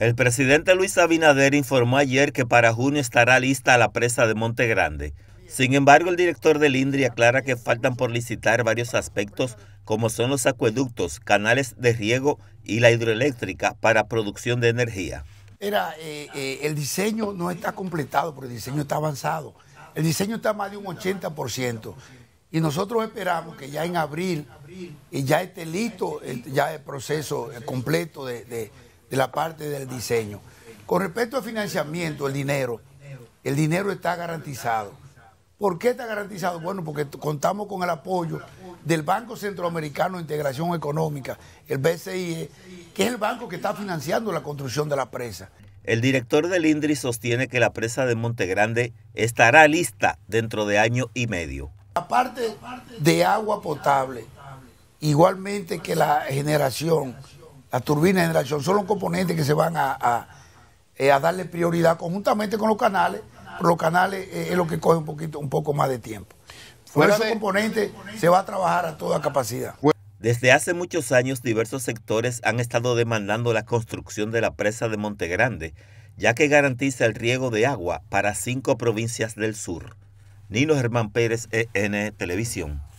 El presidente Luis Abinader informó ayer que para junio estará lista la presa de Monte Grande. Sin embargo, el director del INDRI aclara que faltan por licitar varios aspectos como son los acueductos, canales de riego y la hidroeléctrica para producción de energía. Era, eh, eh, el diseño no está completado, pero el diseño está avanzado. El diseño está más de un 80%. Y nosotros esperamos que ya en abril y ya esté listo eh, ya el proceso completo de la parte del diseño. Con respecto al financiamiento, el dinero, el dinero está garantizado. ¿Por qué está garantizado? Bueno, porque contamos con el apoyo del Banco Centroamericano de Integración Económica, el BCIE, que es el banco que está financiando la construcción de la presa. El director del INDRI sostiene que la presa de Monte Grande estará lista dentro de año y medio. Aparte de agua potable, igualmente que la generación las turbinas de generación son los componentes que se van a, eh, darle prioridad conjuntamente con los canales, los canales eh, es lo que coge un poquito, un poco más de tiempo. Por ese componente se va a trabajar a toda capacidad. Desde hace muchos años diversos sectores han estado demandando la construcción de la presa de Monte Grande ya que garantiza el riego de agua para cinco provincias del sur. Nino Germán Pérez, EN Televisión.